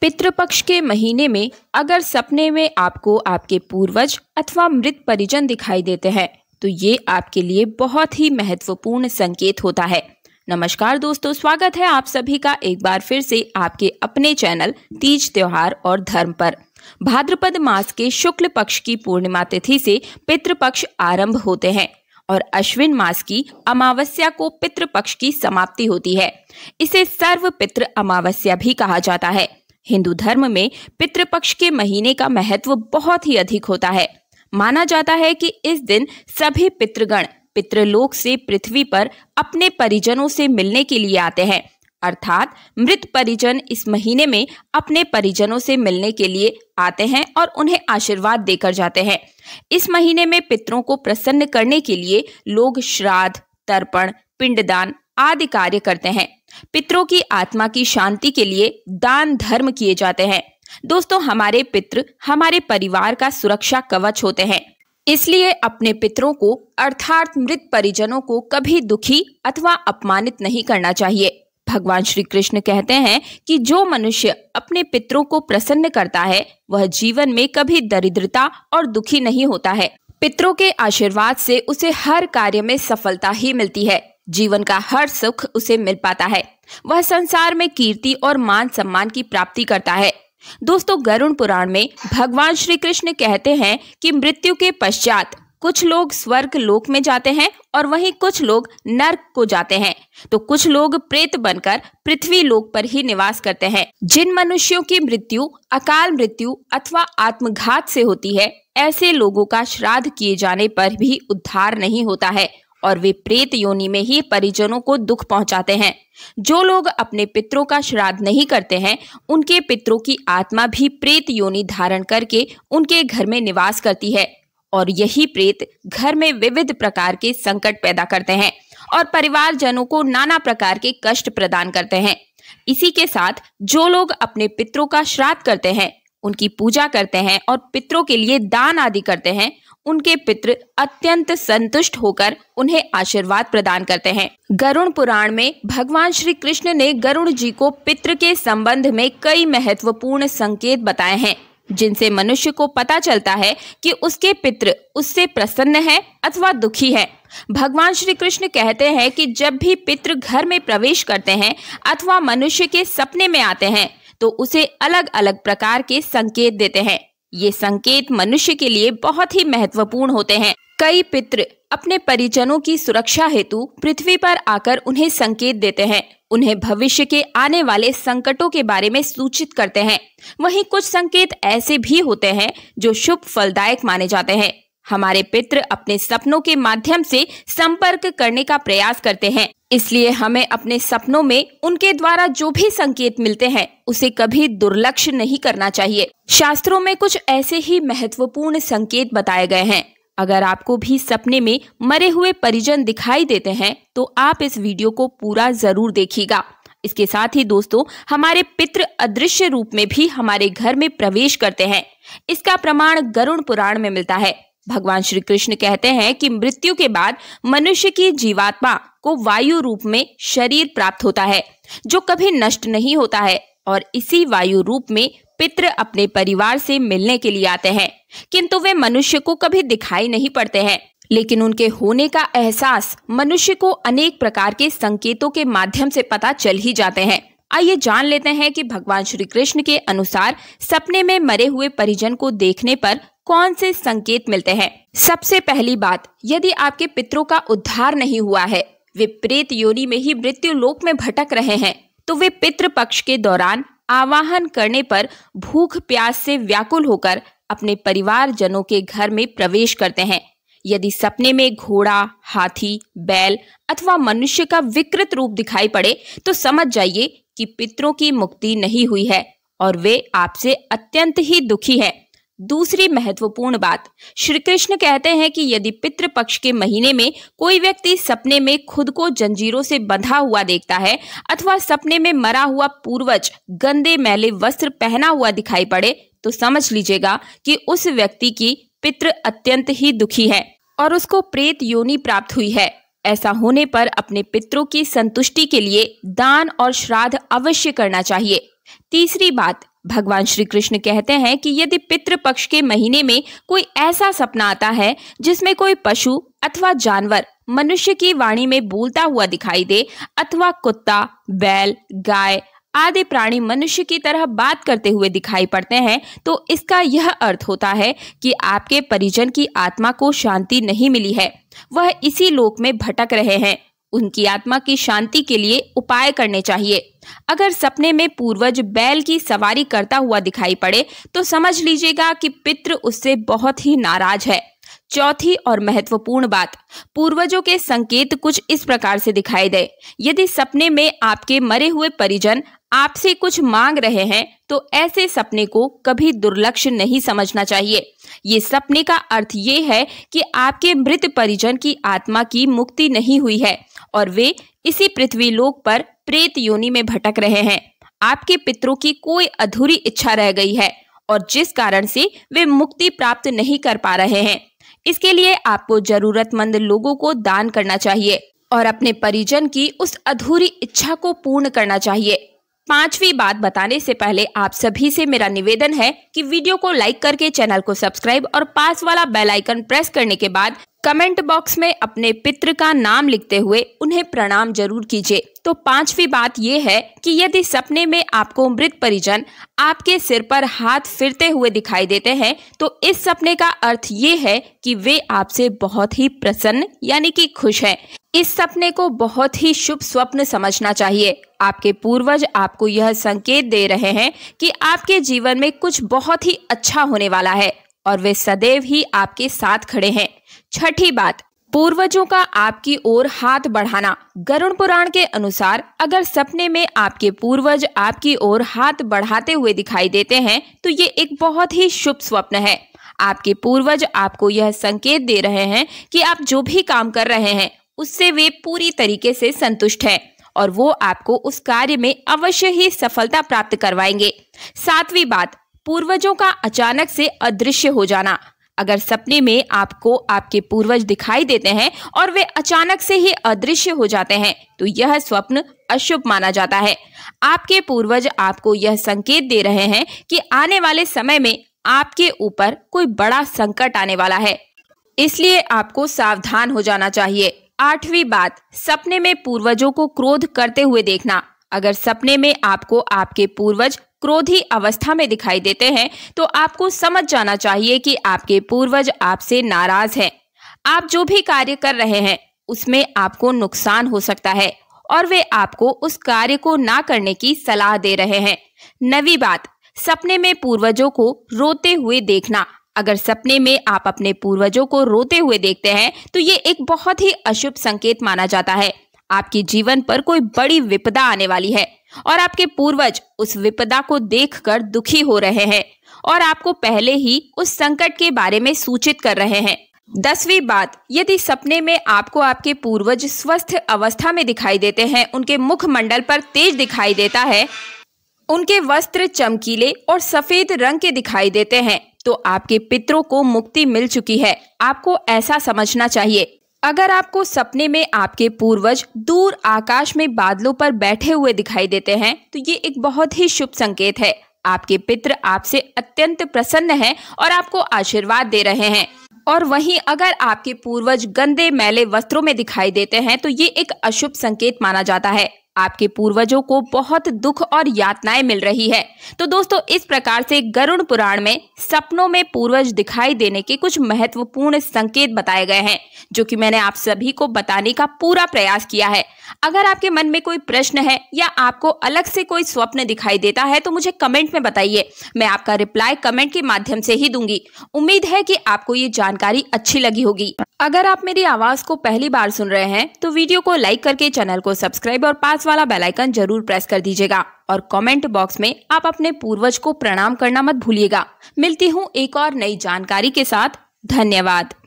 पितृपक्ष के महीने में अगर सपने में आपको आपके पूर्वज अथवा मृत परिजन दिखाई देते हैं तो ये आपके लिए बहुत ही महत्वपूर्ण संकेत होता है नमस्कार दोस्तों स्वागत है आप सभी का एक बार फिर से आपके अपने चैनल तीज त्योहार और धर्म पर भाद्रपद मास के शुक्ल पक्ष की पूर्णिमा तिथि से पितृपक्ष आरंभ होते हैं और अश्विन मास की अमावस्या को पितृपक्ष की समाप्ति होती है इसे सर्व पितृ अमावस्या भी कहा जाता है हिंदू धर्म में पितृपक्ष के महीने का महत्व बहुत ही अधिक होता है माना जाता है कि इस दिन सभी पितृगण पितृलोक से पृथ्वी पर अपने परिजनों से मिलने के लिए आते हैं अर्थात मृत परिजन इस महीने में अपने परिजनों से मिलने के लिए आते हैं और उन्हें आशीर्वाद देकर जाते हैं इस महीने में पितरों को प्रसन्न करने के लिए लोग श्राद्ध तर्पण पिंडदान आदि कार्य करते हैं पितरों की आत्मा की शांति के लिए दान धर्म किए जाते हैं दोस्तों हमारे पित्र हमारे परिवार का सुरक्षा कवच होते हैं इसलिए अपने पितरों को अर्थात मृत परिजनों को कभी दुखी अथवा अपमानित नहीं करना चाहिए भगवान श्री कृष्ण कहते हैं कि जो मनुष्य अपने पितरों को प्रसन्न करता है वह जीवन में कभी दरिद्रता और दुखी नहीं होता है पितरों के आशीर्वाद से उसे हर कार्य में सफलता ही मिलती है जीवन का हर सुख उसे मिल पाता है वह संसार में कीर्ति और मान सम्मान की प्राप्ति करता है दोस्तों गरुण पुराण में भगवान श्री कृष्ण कहते हैं कि मृत्यु के पश्चात कुछ लोग स्वर्ग लोक में जाते हैं और वहीं कुछ लोग नर्क को जाते हैं तो कुछ लोग प्रेत बनकर पृथ्वी लोक पर ही निवास करते हैं जिन मनुष्यों की मृत्यु अकाल मृत्यु अथवा आत्मघात से होती है ऐसे लोगों का श्राद्ध किए जाने पर भी उद्धार नहीं होता है और वे प्रेत योनि में ही परिजनों को दुख पहुंचाते हैं जो लोग अपने पितरों का श्राद्ध नहीं करते हैं उनके पितरों की आत्मा भी प्रेत योनि धारण करके उनके घर में निवास करती है और यही प्रेत घर में विविध प्रकार के संकट पैदा करते हैं और परिवारजनों को नाना प्रकार के कष्ट प्रदान करते हैं इसी के साथ जो लोग अपने पितरों का श्राद्ध करते हैं उनकी पूजा करते हैं और पितरों के लिए दान आदि करते हैं उनके पितृ अत्यंत संतुष्ट होकर उन्हें आशीर्वाद प्रदान करते हैं गरुण पुराण में भगवान श्री कृष्ण ने गरुण जी को पितृ के संबंध में कई महत्वपूर्ण संकेत बताए हैं जिनसे मनुष्य को पता चलता है कि उसके पितृ उससे प्रसन्न है अथवा दुखी है भगवान श्री कृष्ण कहते हैं कि जब भी पितृ घर में प्रवेश करते हैं अथवा मनुष्य के सपने में आते हैं तो उसे अलग अलग प्रकार के संकेत देते हैं ये संकेत मनुष्य के लिए बहुत ही महत्वपूर्ण होते हैं कई पितृ अपने परिजनों की सुरक्षा हेतु पृथ्वी पर आकर उन्हें संकेत देते हैं उन्हें भविष्य के आने वाले संकटों के बारे में सूचित करते हैं वहीं कुछ संकेत ऐसे भी होते हैं जो शुभ फलदायक माने जाते हैं हमारे पित्र अपने सपनों के माध्यम से संपर्क करने का प्रयास करते हैं इसलिए हमें अपने सपनों में उनके द्वारा जो भी संकेत मिलते हैं उसे कभी दुर्लक्ष नहीं करना चाहिए शास्त्रों में कुछ ऐसे ही महत्वपूर्ण संकेत बताए गए हैं अगर आपको भी सपने में मरे हुए परिजन दिखाई देते हैं तो आप इस वीडियो को पूरा जरूर देखिएगा इसके साथ ही दोस्तों हमारे पित्र अदृश्य रूप में भी हमारे घर में प्रवेश करते हैं इसका प्रमाण गरुण पुराण में मिलता है भगवान श्री कृष्ण कहते हैं कि मृत्यु के बाद मनुष्य की जीवात्मा को वायु रूप में शरीर प्राप्त होता है जो कभी नष्ट नहीं होता है और इसी वायु रूप में पितृ अपने परिवार से मिलने के लिए आते हैं किंतु वे मनुष्य को कभी दिखाई नहीं पड़ते हैं लेकिन उनके होने का एहसास मनुष्य को अनेक प्रकार के संकेतों के माध्यम से पता चल ही जाते हैं आइए जान लेते हैं कि भगवान श्री कृष्ण के अनुसार सपने में मरे हुए परिजन को देखने पर कौन से संकेत मिलते हैं सबसे पहली बात यदि आपके पितरों का उद्धार नहीं हुआ है वे प्रेत योनि में ही मृत्यु लोक में भटक रहे हैं तो वे पितृ पक्ष के दौरान आवाहन करने पर भूख प्यास से व्याकुल होकर अपने परिवार जनों के घर में प्रवेश करते हैं यदि सपने में घोड़ा हाथी बैल अथवा मनुष्य का विकृत रूप दिखाई पड़े तो समझ जाइए कि पितरों की मुक्ति नहीं हुई है और वे आपसे अत्यंत ही दुखी हैं। दूसरी महत्वपूर्ण बात श्री कृष्ण कहते हैं कि यदि पितृ पक्ष के महीने में कोई व्यक्ति सपने में खुद को जंजीरों से बंधा हुआ देखता है अथवा सपने में मरा हुआ पूर्वज गंदे मैले वस्त्र पहना हुआ दिखाई पड़े तो समझ लीजिएगा कि उस व्यक्ति की पितृ अत्यंत ही दुखी है और उसको प्रेत योनि प्राप्त हुई है ऐसा होने पर अपने पितरों की संतुष्टि के लिए दान और श्राद्ध अवश्य करना चाहिए तीसरी बात भगवान श्री कृष्ण कहते हैं कि यदि पितृपक्ष के महीने में कोई ऐसा सपना आता है जिसमें कोई पशु अथवा जानवर मनुष्य की वाणी में बोलता हुआ दिखाई दे अथवा कुत्ता बैल गाय आदि प्राणी मनुष्य की तरह बात करते हुए दिखाई पड़ते हैं तो इसका यह अर्थ होता है कि आपके परिजन की आत्मा को शांति नहीं मिली है वह इसी लोक में भटक रहे हैं उनकी आत्मा की शांति के लिए उपाय करने चाहिए अगर सपने में पूर्वज बैल की सवारी करता हुआ दिखाई पड़े तो समझ लीजिएगा कि पित्र उससे बहुत ही नाराज है चौथी और महत्वपूर्ण बात पूर्वजों के संकेत कुछ इस प्रकार से दिखाई दे यदि सपने में आपके मरे हुए परिजन आपसे कुछ मांग रहे हैं तो ऐसे सपने को कभी दुर्लक्ष नहीं समझना चाहिए ये सपने का अर्थ ये है कि आपके मृत परिजन की आत्मा की मुक्ति नहीं हुई है और वे इसी पृथ्वी लोक पर प्रेत योनि में भटक रहे हैं आपके पितरों की कोई अधूरी इच्छा रह गई है और जिस कारण से वे मुक्ति प्राप्त नहीं कर पा रहे हैं इसके लिए आपको जरूरतमंद लोगों को दान करना चाहिए और अपने परिजन की उस अधूरी इच्छा को पूर्ण करना चाहिए पांचवी बात बताने से पहले आप सभी से मेरा निवेदन है कि वीडियो को लाइक करके चैनल को सब्सक्राइब और पास वाला बेल आइकन प्रेस करने के बाद कमेंट बॉक्स में अपने पित्र का नाम लिखते हुए उन्हें प्रणाम जरूर कीजिए तो पांचवी बात यह है कि यदि सपने में आपको मृत परिजन आपके सिर पर हाथ फिरते हुए दिखाई देते हैं तो इस सपने का अर्थ ये है कि वे आपसे बहुत ही प्रसन्न यानी कि खुश हैं इस सपने को बहुत ही शुभ स्वप्न समझना चाहिए आपके पूर्वज आपको यह संकेत दे रहे हैं कि आपके जीवन में कुछ बहुत ही अच्छा होने वाला है और वे सदैव ही आपके साथ खड़े हैं छठी बात पूर्वजों का आपकी ओर हाथ बढ़ाना गरुण पुराण के अनुसार अगर सपने में आपके पूर्वज आपकी ओर हाथ बढ़ाते हुए दिखाई देते हैं तो ये एक बहुत ही शुभ स्वप्न है आपके पूर्वज आपको यह संकेत दे रहे हैं कि आप जो भी काम कर रहे हैं उससे वे पूरी तरीके से संतुष्ट हैं और वो आपको उस कार्य में अवश्य ही सफलता प्राप्त करवाएंगे सातवीं बात पूर्वजों का अचानक से अदृश्य हो जाना अगर सपने में आपको आपके पूर्वज दिखाई देते हैं और वे अचानक से ही अदृश्य हो जाते हैं तो यह स्वप्न अशुभ माना जाता है आपके पूर्वज आपको यह संकेत दे रहे हैं कि आने वाले समय में आपके ऊपर कोई बड़ा संकट आने वाला है इसलिए आपको सावधान हो जाना चाहिए आठवीं बात सपने में पूर्वजों को क्रोध करते हुए देखना अगर सपने में आपको आपके पूर्वज क्रोधी अवस्था में दिखाई देते हैं तो आपको समझ जाना चाहिए कि आपके पूर्वज आपसे नाराज हैं आप जो भी कार्य कर रहे हैं उसमें आपको नुकसान हो सकता है और वे आपको उस कार्य को ना करने की सलाह दे रहे हैं नवी बात सपने में पूर्वजों को रोते हुए देखना अगर सपने में आप अपने पूर्वजों को रोते हुए देखते हैं तो ये एक बहुत ही अशुभ संकेत माना जाता है आपके जीवन पर कोई बड़ी विपदा आने वाली है और आपके पूर्वज उस विपदा को देखकर दुखी हो रहे हैं और आपको पहले ही उस संकट के बारे में सूचित कर रहे हैं दसवीं बात यदि सपने में आपको आपके पूर्वज स्वस्थ अवस्था में दिखाई देते हैं उनके मुखमंडल पर तेज दिखाई देता है उनके वस्त्र चमकीले और सफेद रंग के दिखाई देते हैं तो आपके पितरों को मुक्ति मिल चुकी है आपको ऐसा समझना चाहिए अगर आपको सपने में आपके पूर्वज दूर आकाश में बादलों पर बैठे हुए दिखाई देते हैं तो ये एक बहुत ही शुभ संकेत है आपके पित्र आपसे अत्यंत प्रसन्न हैं और आपको आशीर्वाद दे रहे हैं और वहीं अगर आपके पूर्वज गंदे मैले वस्त्रों में दिखाई देते हैं तो ये एक अशुभ संकेत माना जाता है आपके पूर्वजों को बहुत दुख और यातनाएं मिल रही है तो दोस्तों इस प्रकार से गरुण पुराण में सपनों में पूर्वज दिखाई देने के कुछ महत्वपूर्ण संकेत बताए गए हैं जो कि मैंने आप सभी को बताने का पूरा प्रयास किया है अगर आपके मन में कोई प्रश्न है या आपको अलग से कोई स्वप्न दिखाई देता है तो मुझे कमेंट में बताइए मैं आपका रिप्लाई कमेंट के माध्यम से ही दूंगी उम्मीद है कि आपको ये जानकारी अच्छी लगी होगी अगर आप मेरी आवाज को पहली बार सुन रहे हैं तो वीडियो को लाइक करके चैनल को सब्सक्राइब और पास वाला बेल आइकन जरूर प्रेस कर दीजिएगा और कमेंट बॉक्स में आप अपने पूर्वज को प्रणाम करना मत भूलिएगा मिलती हूँ एक और नई जानकारी के साथ धन्यवाद